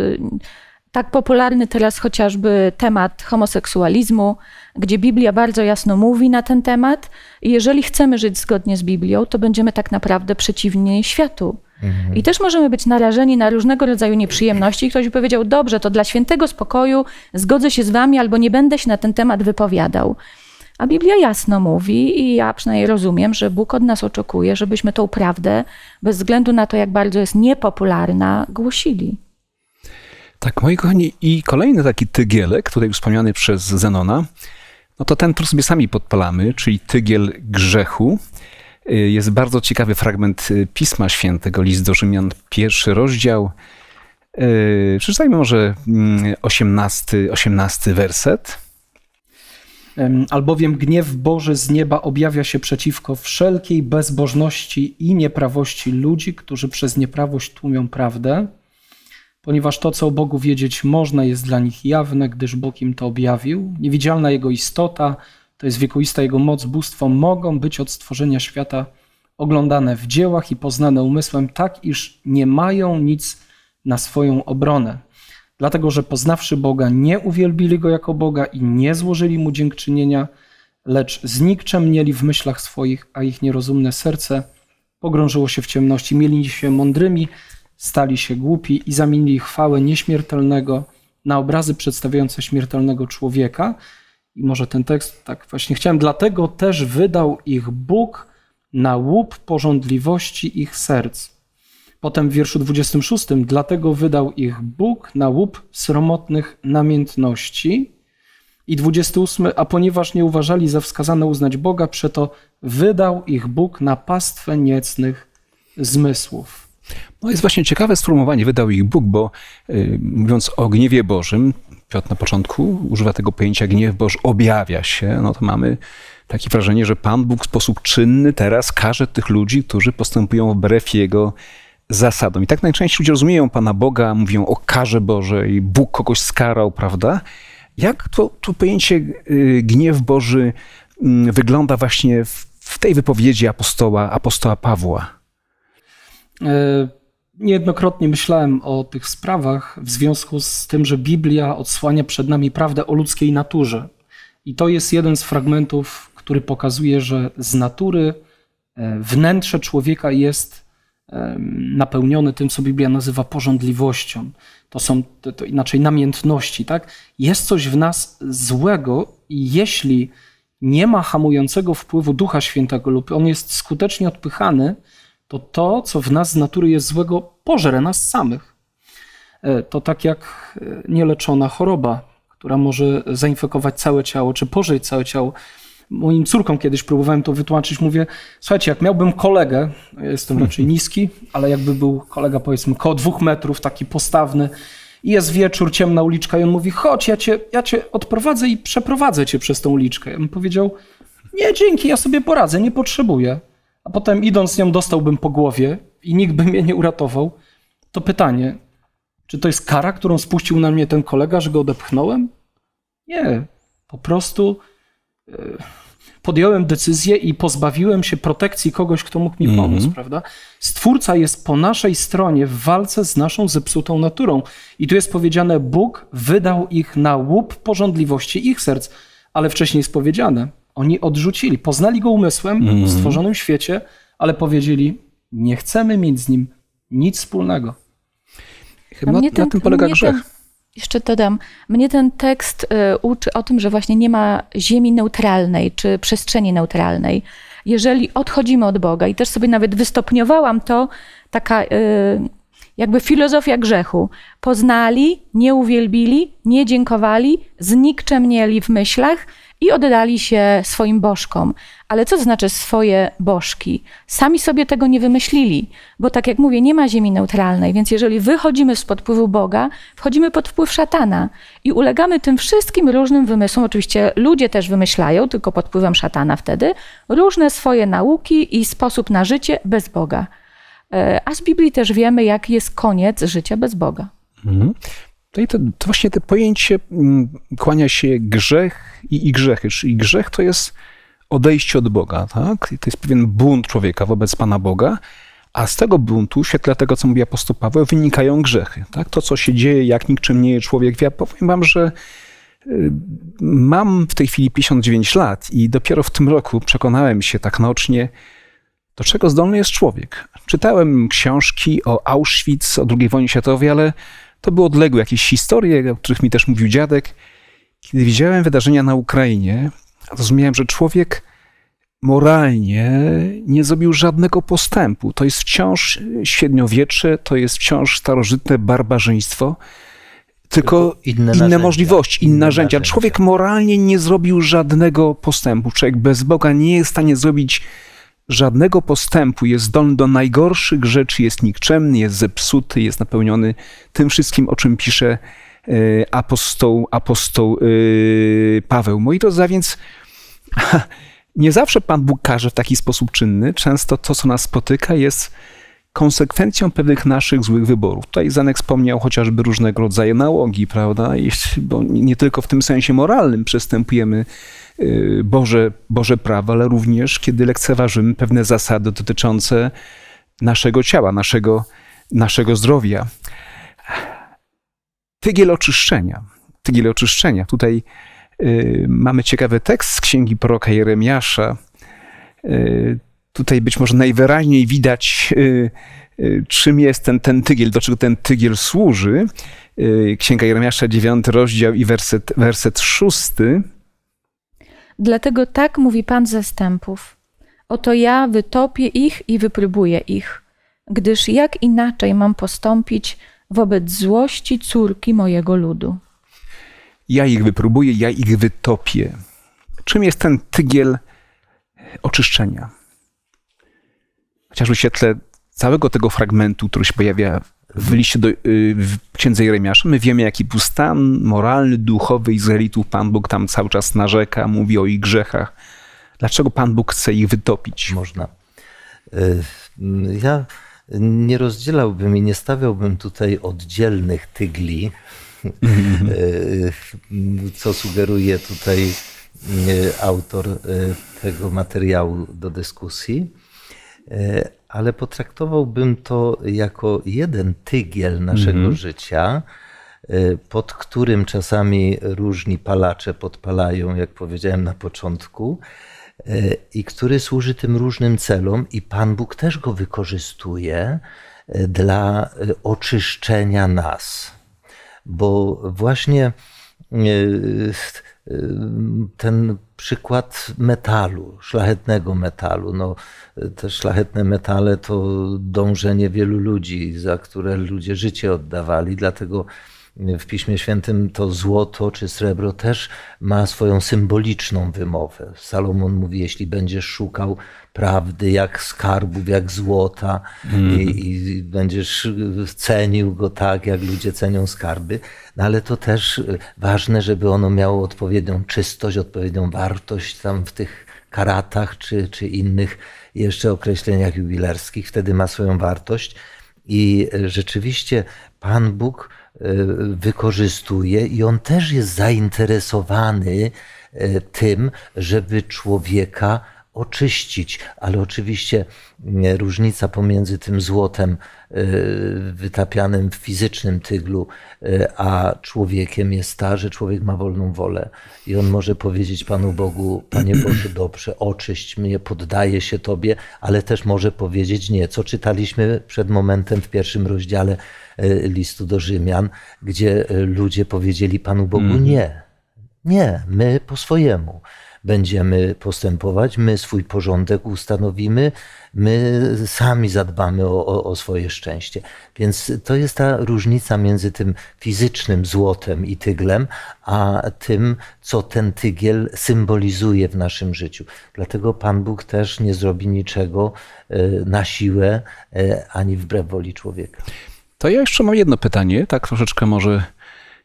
tak popularny teraz chociażby temat homoseksualizmu, gdzie Biblia bardzo jasno mówi na ten temat. I jeżeli chcemy żyć zgodnie z Biblią, to będziemy tak naprawdę przeciwni światu. Mhm. I też możemy być narażeni na różnego rodzaju nieprzyjemności. Ktoś by powiedział: Dobrze, to dla świętego spokoju zgodzę się z wami albo nie będę się na ten temat wypowiadał. A Biblia jasno mówi, i ja przynajmniej rozumiem, że Bóg od nas oczekuje, żebyśmy tą prawdę, bez względu na to, jak bardzo jest niepopularna, głosili. Tak, moi kochani, i kolejny taki tygielek, tutaj wspomniany przez Zenona, no to ten, który sobie sami podpalamy, czyli tygiel grzechu. Y, jest bardzo ciekawy fragment y, Pisma Świętego, list do Rzymian, pierwszy rozdział. Y, przeczytajmy może 18, mm, 18 werset. Albowiem gniew Boży z nieba objawia się przeciwko wszelkiej bezbożności i nieprawości ludzi, którzy przez nieprawość tłumią prawdę ponieważ to, co o Bogu wiedzieć można, jest dla nich jawne, gdyż Bóg im to objawił. Niewidzialna Jego istota, to jest wiekuista Jego moc, bóstwo, mogą być od stworzenia świata oglądane w dziełach i poznane umysłem, tak iż nie mają nic na swoją obronę. Dlatego, że poznawszy Boga, nie uwielbili Go jako Boga i nie złożyli Mu dziękczynienia, lecz mieli w myślach swoich, a ich nierozumne serce pogrążyło się w ciemności. Mieli się mądrymi, stali się głupi i zamienili chwałę nieśmiertelnego na obrazy przedstawiające śmiertelnego człowieka. I może ten tekst, tak właśnie chciałem, dlatego też wydał ich Bóg na łup porządliwości ich serc. Potem w wierszu 26, dlatego wydał ich Bóg na łup sromotnych namiętności. I 28, a ponieważ nie uważali za wskazane uznać Boga, przeto wydał ich Bóg na pastwę niecnych zmysłów. No jest właśnie ciekawe sformułowanie, wydał ich Bóg, bo y, mówiąc o gniewie Bożym, Piotr na początku używa tego pojęcia gniew Boż objawia się, no to mamy takie wrażenie, że Pan Bóg w sposób czynny teraz każe tych ludzi, którzy postępują wbrew Jego zasadom. I tak najczęściej ludzie rozumieją Pana Boga, mówią o karze Bożej, Bóg kogoś skarał, prawda? Jak to, to pojęcie y, gniew Boży mm, wygląda właśnie w, w tej wypowiedzi apostoła, apostoła Pawła? E, niejednokrotnie myślałem o tych sprawach w związku z tym, że Biblia odsłania przed nami prawdę o ludzkiej naturze. I to jest jeden z fragmentów, który pokazuje, że z natury e, wnętrze człowieka jest e, napełnione tym, co Biblia nazywa porządliwością. To są to, to inaczej namiętności, tak? Jest coś w nas złego, jeśli nie ma hamującego wpływu Ducha Świętego lub on jest skutecznie odpychany, to to, co w nas z natury jest złego, pożre nas samych. E, to tak jak e, nieleczona choroba, która może zainfekować całe ciało, czy pożyć całe ciało. Moim córkom kiedyś próbowałem to wytłumaczyć. Mówię, słuchajcie, jak miałbym kolegę, jestem raczej niski, ale jakby był kolega powiedzmy koło dwóch metrów, taki postawny, i jest wieczór, ciemna uliczka i on mówi, chodź, ja cię, ja cię odprowadzę i przeprowadzę cię przez tą uliczkę. Ja bym powiedział, nie dzięki, ja sobie poradzę, nie potrzebuję a potem idąc nią dostałbym po głowie i nikt by mnie nie uratował, to pytanie, czy to jest kara, którą spuścił na mnie ten kolega, że go odepchnąłem? Nie, po prostu e, podjąłem decyzję i pozbawiłem się protekcji kogoś, kto mógł mi pomóc, mm -hmm. prawda? Stwórca jest po naszej stronie w walce z naszą zepsutą naturą. I tu jest powiedziane, Bóg wydał ich na łup porządliwości ich serc, ale wcześniej jest powiedziane, oni odrzucili, poznali go umysłem mm. w mhm. stworzonym świecie, ale powiedzieli: Nie chcemy mieć z nim nic wspólnego. Chyba na, ten, tym polega grzech. Ten, jeszcze dodam, mnie ten tekst y, uczy o tym, że właśnie nie ma ziemi neutralnej czy przestrzeni neutralnej. Jeżeli odchodzimy od Boga, i też sobie nawet wystopniowałam to, taka. Y, jakby filozofia grzechu. Poznali, nie uwielbili, nie dziękowali, znikczemnieli w myślach i oddali się swoim bożkom. Ale co to znaczy swoje bożki? Sami sobie tego nie wymyślili, bo tak jak mówię, nie ma ziemi neutralnej, więc jeżeli wychodzimy z podpływu Boga, wchodzimy pod wpływ szatana i ulegamy tym wszystkim różnym wymysłom. Oczywiście ludzie też wymyślają, tylko pod wpływem szatana wtedy, różne swoje nauki i sposób na życie bez Boga. E, a z Biblii też wiemy, jaki jest koniec życia bez Boga. Mhm to, to właśnie to pojęcie mm, kłania się grzech i, i grzechy. Czyli grzech to jest odejście od Boga, tak? to jest pewien bunt człowieka wobec Pana Boga, a z tego buntu, w świetle tego, co mówi apostoł Paweł, wynikają grzechy. Tak? To, co się dzieje, jak nikt nie jest człowiek. Ja powiem wam, że y, mam w tej chwili 59 lat i dopiero w tym roku przekonałem się tak naocznie, do czego zdolny jest człowiek. Czytałem książki o Auschwitz, o II wojnie światowej, ale to były odległe jakieś historie, o których mi też mówił dziadek. Kiedy widziałem wydarzenia na Ukrainie, zrozumiałem, że człowiek moralnie nie zrobił żadnego postępu. To jest wciąż średniowiecze, to jest wciąż starożytne barbarzyństwo, tylko, tylko inne, inne narzędzia, możliwości, inne narzędzia. narzędzia. Człowiek moralnie nie zrobił żadnego postępu. Człowiek bez Boga nie jest w stanie zrobić żadnego postępu, jest zdolny do najgorszych rzeczy, jest nikczemny, jest zepsuty, jest napełniony tym wszystkim, o czym pisze e, apostoł, apostoł e, Paweł. Moi drodzy, a więc nie zawsze Pan Bóg każe w taki sposób czynny. Często to, co nas spotyka, jest konsekwencją pewnych naszych złych wyborów. Tutaj Zanek wspomniał chociażby różnego rodzaju nałogi, prawda? bo nie tylko w tym sensie moralnym przystępujemy y, Boże, Boże prawo, ale również kiedy lekceważymy pewne zasady dotyczące naszego ciała, naszego, naszego zdrowia. Tygiel oczyszczenia. Tygiel oczyszczenia. Tutaj y, mamy ciekawy tekst z księgi proroka Jeremiasza. Y, Tutaj być może najwyraźniej widać, y, y, czym jest ten, ten tygiel, do czego ten tygiel służy. Y, Księga Jeremiasza, 9 rozdział i werset, werset 6. Dlatego tak mówi Pan zastępów. Oto ja wytopię ich i wypróbuję ich, gdyż jak inaczej mam postąpić wobec złości córki mojego ludu? Ja ich wypróbuję, ja ich wytopię. Czym jest ten tygiel oczyszczenia? chociażby w świetle całego tego fragmentu, który się pojawia w liście do y, w księdze Jeremiasza, my wiemy, jaki był stan moralny, duchowy Izraelitów. Pan Bóg tam cały czas narzeka, mówi o ich grzechach. Dlaczego Pan Bóg chce ich wytopić? Można. Y, ja nie rozdzielałbym i nie stawiałbym tutaj oddzielnych tygli, mhm. y, co sugeruje tutaj autor tego materiału do dyskusji E, ale potraktowałbym to jako jeden tygiel naszego mhm. życia, e, pod którym czasami różni palacze podpalają, jak powiedziałem na początku, e, i który służy tym różnym celom, i Pan Bóg też go wykorzystuje dla oczyszczenia nas. Bo właśnie ten przykład metalu, szlachetnego metalu. No, te szlachetne metale to dążenie wielu ludzi, za które ludzie życie oddawali, dlatego w Piśmie Świętym to złoto czy srebro też ma swoją symboliczną wymowę. Salomon mówi, jeśli będziesz szukał prawdy, jak skarbów, jak złota mm. i, i, będziesz cenił go tak, jak ludzie cenią skarby. No ale to też e, ważne, żeby ono miało odpowiednią czystość, odpowiednią wartość tam w tych karatach czy, czy innych jeszcze określeniach jubilerskich. Wtedy ma swoją wartość. I e, rzeczywiście Pan Bóg e, wykorzystuje i on też jest zainteresowany tym, żeby człowieka oczyścić, ale oczywiście mm, różnica pomiędzy tym złotem y, wytapianym w fizycznym tyglu y, a człowiekiem jest ta, że człowiek ma wolną wolę i on może powiedzieć Panu Bogu, Panie Boże, dobrze, oczyść mnie, poddaję się Tobie, ale też może powiedzieć nie, co czytaliśmy przed momentem w pierwszym rozdziale y, listu do Rzymian, gdzie ludzie powiedzieli Panu Bogu mhm. nie nie, my po swojemu będziemy postępować, my swój porządek ustanowimy, my sami zadbamy o, o, o, swoje szczęście. Więc to jest ta różnica między tym fizycznym złotem i tyglem, a tym, co ten tygiel symbolizuje w naszym życiu. Dlatego Pan Bóg też nie zrobi niczego e, na siłę e, ani wbrew woli człowieka. To ja jeszcze mam jedno pytanie, tak troszeczkę może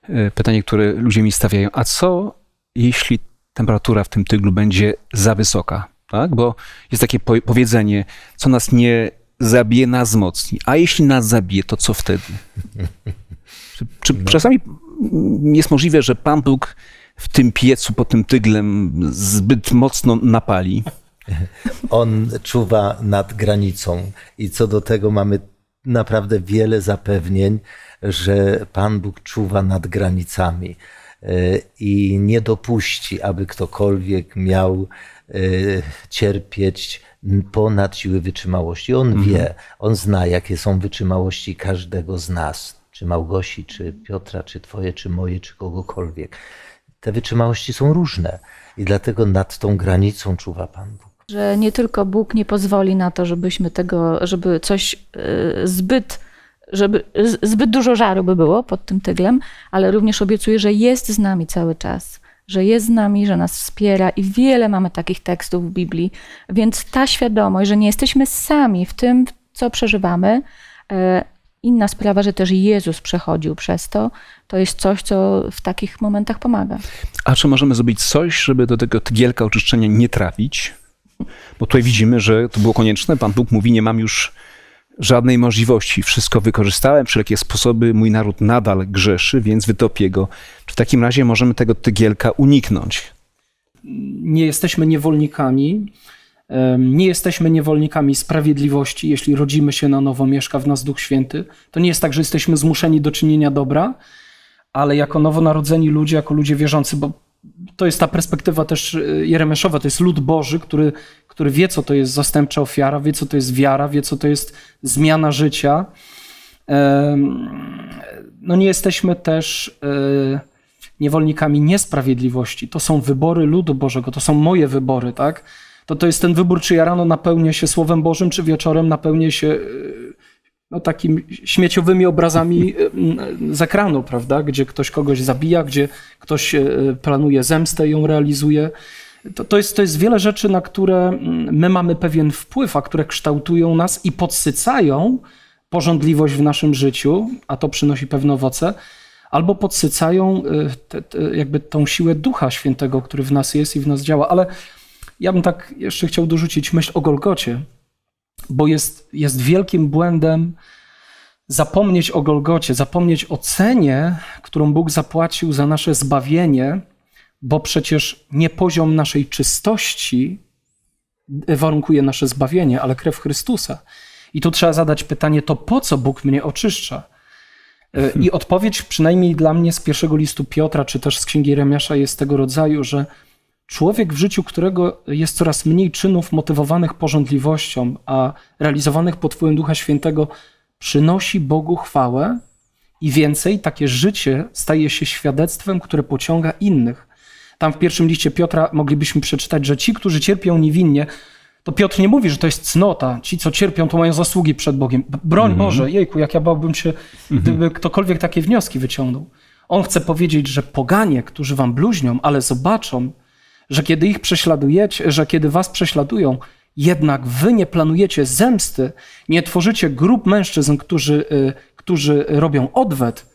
E, pytanie, które ludzie mi stawiają, a co jeśli temperatura w tym tyglu będzie za wysoka? Tak? Bo jest takie po powiedzenie, co nas nie zabije, nas mocni. A jeśli nas zabije, to co wtedy? Czy, czy no. czasami jest możliwe, że Pan Bóg w tym piecu, pod tym tyglem zbyt mocno napali? On czuwa nad granicą i co do tego mamy naprawdę wiele zapewnień, że Pan Bóg czuwa nad granicami e, i nie dopuści, aby ktokolwiek miał e, cierpieć ponad siły wytrzymałości. On mhm. wie, on zna, jakie są wytrzymałości każdego z nas, czy Małgosi, czy Piotra, czy Twoje, czy moje, czy kogokolwiek. Te wytrzymałości są różne i dlatego nad tą granicą czuwa Pan Bóg że nie tylko Bóg nie pozwoli na to, żebyśmy tego, żeby coś y, zbyt, żeby zbyt dużo żaru by było pod tym tyglem, ale również obiecuje, że jest z nami cały czas, że jest z nami, że nas wspiera i wiele mamy takich tekstów w Biblii. Więc ta świadomość, że nie jesteśmy sami w tym, co przeżywamy, e, Inna sprawa, że też Jezus przechodził przez to, to jest coś, co w takich momentach pomaga. A czy możemy zrobić coś, żeby do tego tygielka oczyszczenia nie trafić? Bo tutaj widzimy, że to było konieczne. Pan Bóg mówi, nie mam już żadnej możliwości. Wszystko wykorzystałem, wszelkie sposoby, mój naród nadal grzeszy, więc wytopię go. Czy w takim razie możemy tego tygielka uniknąć? Nie jesteśmy niewolnikami. Nie jesteśmy niewolnikami sprawiedliwości, jeśli rodzimy się na nowo, mieszka w nas Duch Święty. To nie jest tak, że jesteśmy zmuszeni do czynienia dobra, ale jako nowonarodzeni ludzie, jako ludzie wierzący, bo to jest ta perspektywa też y, Jeremeszowa, to jest lud Boży, który, który wie, co to jest zastępcza ofiara, wie, co to jest wiara, wie, co to jest zmiana życia. No nie jesteśmy też y, niewolnikami niesprawiedliwości. To są wybory ludu Bożego, to są moje wybory, tak? To to jest ten wybór, czy ja rano napełnię się Słowem Bożym, czy wieczorem napełnię się y, no, takimi śmieciowymi obrazami y, z ekranu, prawda? Gdzie ktoś kogoś zabija, gdzie ktoś y, planuje zemstę, i ją realizuje. To, to, jest, to jest wiele rzeczy, na które mm, my mamy pewien wpływ, a które kształtują nas i podsycają porządliwość w naszym życiu, a to przynosi pewne owoce, albo podsycają y, te, te, jakby tą siłę Ducha Świętego, który w nas jest i w nas działa. Ale ja bym tak jeszcze chciał dorzucić myśl o Golgocie, bo jest, jest wielkim błędem zapomnieć o Golgocie, zapomnieć o cenie, którą Bóg zapłacił za nasze zbawienie, bo przecież nie poziom naszej czystości warunkuje nasze zbawienie, ale krew Chrystusa. I tu trzeba zadać pytanie, to po co Bóg mnie oczyszcza? E, I hmm. odpowiedź, przynajmniej dla mnie z pierwszego listu Piotra, czy też z księgi Remiasza, jest tego rodzaju, że Człowiek w życiu, którego jest coraz mniej czynów motywowanych porządliwością, a realizowanych pod wpływem Ducha Świętego, przynosi Bogu chwałę i więcej, takie życie staje się świadectwem, które pociąga innych. Tam w pierwszym liście Piotra moglibyśmy przeczytać, że ci, którzy cierpią niewinnie, to Piotr nie mówi, że to jest cnota. Ci, co cierpią, to mają zasługi przed Bogiem. Broń mm Boże, jejku, jak ja bałbym się, mhm. gdyby ktokolwiek takie wnioski wyciągnął. On chce powiedzieć, że poganie, którzy wam bluźnią, ale zobaczą, że kiedy ich prześladujecie, że kiedy was prześladują, jednak wy nie planujecie zemsty, nie tworzycie grup mężczyzn, którzy, y, którzy robią odwet,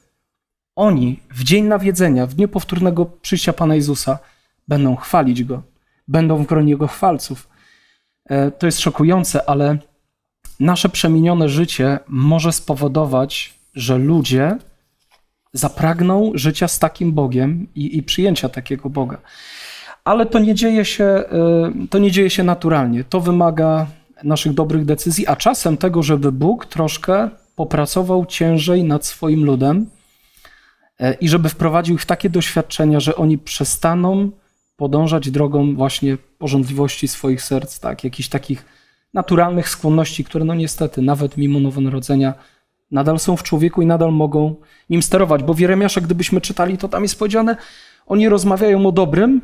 oni w dzień nawiedzenia, w dniu powtórnego przyjścia Pana Jezusa będą chwalić Go, będą w gronie Jego chwalców. E, to jest szokujące, ale nasze przemienione życie może spowodować, że ludzie zapragną życia z takim Bogiem i, i przyjęcia takiego Boga ale to nie dzieje się, y, to nie dzieje się naturalnie. To wymaga naszych dobrych decyzji, a czasem tego, żeby Bóg troszkę popracował ciężej nad swoim ludem e, i żeby wprowadził ich w takie doświadczenia, że oni przestaną podążać drogą właśnie porządliwości swoich serc, tak, jakichś takich naturalnych skłonności, które no niestety nawet mimo nowonarodzenia nadal są w człowieku i nadal mogą nim sterować. Bo w Jeremiasza, gdybyśmy czytali, to tam jest powiedziane, oni rozmawiają o dobrym,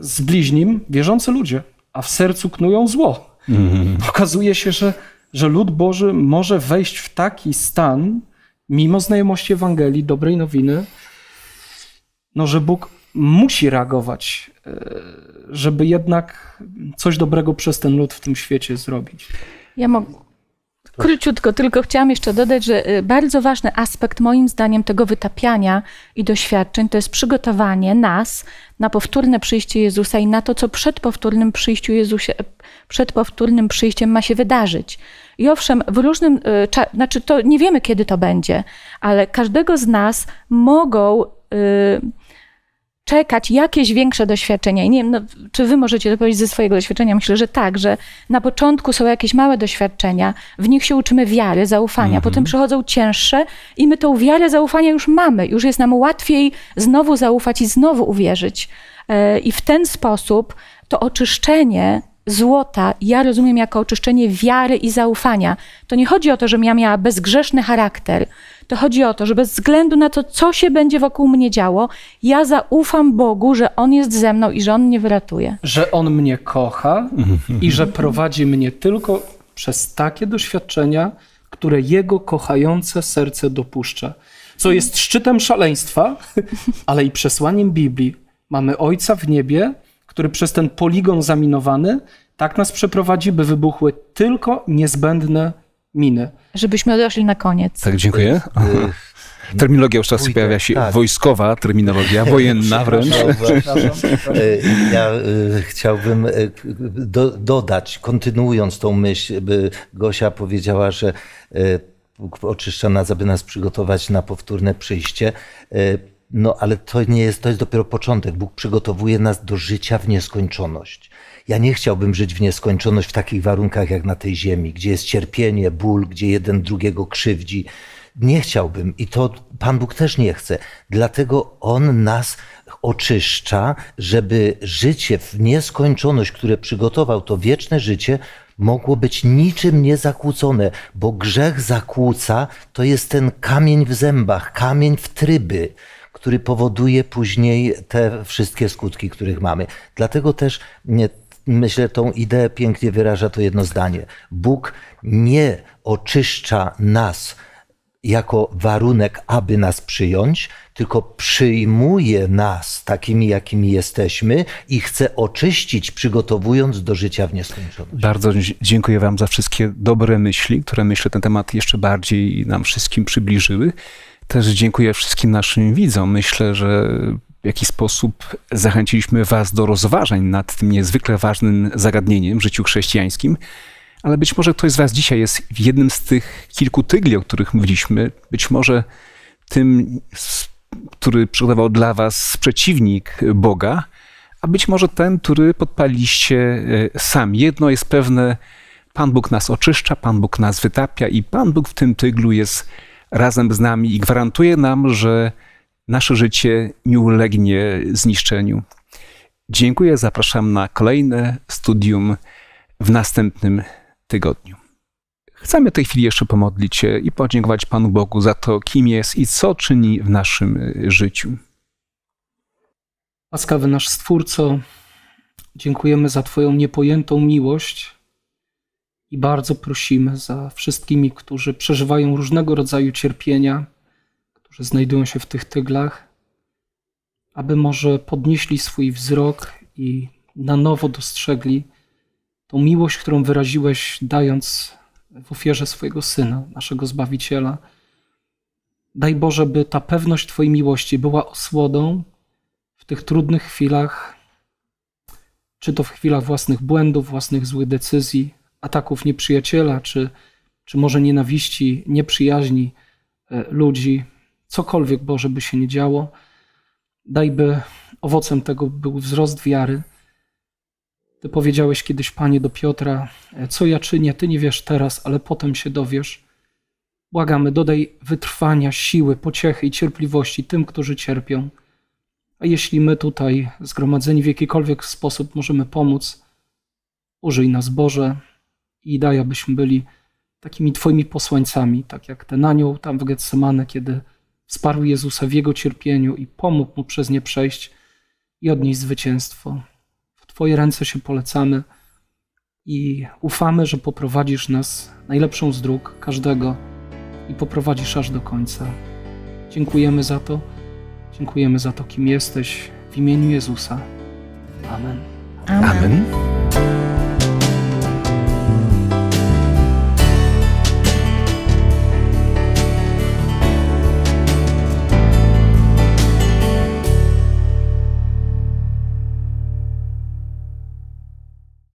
z bliźnim wierzący ludzie, a w sercu knują zło. Mm. Okazuje się, że, że lud Boży może wejść w taki stan, mimo znajomości Ewangelii, dobrej nowiny, no, że Bóg musi reagować, e, żeby jednak coś dobrego przez ten lud w tym świecie zrobić. Ja mogę. Króciutko, tylko chciałam jeszcze dodać, że y, bardzo ważny aspekt moim zdaniem tego wytapiania i doświadczeń to jest przygotowanie nas na powtórne przyjście Jezusa i na to, co przed powtórnym, przyjściu Jezusie, przed powtórnym przyjściem ma się wydarzyć. I owszem, w różnym y, czasie, znaczy to nie wiemy, kiedy to będzie, ale każdego z nas mogą. Yy, czekać jakieś większe doświadczenia. I nie wiem, no, czy wy możecie to powiedzieć ze swojego doświadczenia? Myślę, że tak, że na początku są jakieś małe doświadczenia, w nich się uczymy wiary, zaufania, mm -hmm. potem przychodzą cięższe i my tą wiarę, zaufania już mamy. Już jest nam łatwiej znowu zaufać i znowu uwierzyć. E, I w ten sposób to oczyszczenie złota ja rozumiem jako oczyszczenie wiary i zaufania. To nie chodzi o to, żebym ja miała bezgrzeszny charakter, to chodzi o to, że bez względu na to, co się będzie wokół mnie działo, ja zaufam Bogu, że On jest ze mną i że On mnie wyratuje. Że On mnie kocha i że prowadzi mnie tylko przez takie doświadczenia, które Jego kochające serce dopuszcza. Co jest szczytem szaleństwa, ale i przesłaniem Biblii. Mamy Ojca w niebie, który przez ten poligon zaminowany tak nas przeprowadzi, by wybuchły tylko niezbędne Żebyśmy odeszli na koniec. Tak, dziękuję. Y, y, terminologia już czasem pojawia się tak. wojskowa, terminologia wojenna wręcz. Y, ja chciałbym do, dodać, kontynuując tą myśl, by Gosia powiedziała, że Bóg oczyszcza nas, aby nas przygotować na powtórne przyjście. No ale to nie jest, to jest dopiero początek. Bóg przygotowuje nas do życia w nieskończoność. Ja nie chciałbym żyć w nieskończoność w takich warunkach jak na tej ziemi, gdzie jest cierpienie, ból, gdzie jeden drugiego krzywdzi. Nie chciałbym i to Pan Bóg też nie chce. Dlatego On nas oczyszcza, żeby życie w nieskończoność, które przygotował, to wieczne życie, mogło być niczym niezakłócone, bo grzech zakłóca to jest ten kamień w zębach, kamień w tryby, który powoduje później te wszystkie skutki, których mamy. Dlatego też nie myślę, tą ideę pięknie wyraża to jedno zdanie. Bóg nie oczyszcza nas jako warunek, aby nas przyjąć, tylko przyjmuje nas takimi, jakimi jesteśmy i chce oczyścić, przygotowując do życia w nieskończoność. Bardzo dziękuję Wam za wszystkie dobre myśli, które myślę ten temat jeszcze bardziej nam wszystkim przybliżyły. Też dziękuję wszystkim naszym widzom. Myślę, że w jaki sposób zachęciliśmy Was do rozważań nad tym niezwykle ważnym zagadnieniem w życiu chrześcijańskim. Ale być może ktoś z Was dzisiaj jest w jednym z tych kilku tygli, o których mówiliśmy, być może tym, który przygotował dla Was przeciwnik Boga, a być może ten, który podpaliście e, sami. Jedno jest pewne, Pan Bóg nas oczyszcza, Pan Bóg nas wytapia i Pan Bóg w tym tyglu jest razem z nami i gwarantuje nam, że nasze życie nie ulegnie zniszczeniu. Dziękuję, zapraszam na kolejne studium w następnym tygodniu. Chcemy w tej chwili jeszcze pomodlić się i podziękować Panu Bogu za to, kim jest i co czyni w naszym życiu. Łaskawy nasz Stwórco, dziękujemy za Twoją niepojętą miłość i bardzo prosimy za wszystkimi, którzy przeżywają różnego rodzaju cierpienia którzy znajdują się w tych tyglach, aby może podnieśli swój wzrok i na nowo dostrzegli tą miłość, którą wyraziłeś, dając w ofierze swojego syna, naszego zbawiciela. Daj Boże, by ta pewność Twojej miłości była osłodą w tych trudnych chwilach, czy to w chwilach własnych błędów, własnych złych decyzji, ataków nieprzyjaciela, czy, czy może nienawiści, nieprzyjaźni e, ludzi, cokolwiek Boże by się nie działo, dajby owocem tego był wzrost wiary. Ty powiedziałeś kiedyś, Panie, do Piotra, co ja czynię, Ty nie wiesz teraz, ale potem się dowiesz. Błagamy, dodaj wytrwania, siły, pociechy i cierpliwości tym, którzy cierpią. A jeśli my tutaj, zgromadzeni w jakikolwiek sposób, możemy pomóc, użyj nas, Boże, i daj, abyśmy byli takimi Twoimi posłańcami, tak jak ten anioł tam w Getsemane, kiedy Wsparł Jezusa w Jego cierpieniu i pomógł Mu przez nie przejść i odnieść zwycięstwo. W Twoje ręce się polecamy i ufamy, że poprowadzisz nas najlepszą z dróg każdego i poprowadzisz aż do końca. Dziękujemy za to. Dziękujemy za to, kim jesteś w imieniu Jezusa. Amen. Amen. Amen.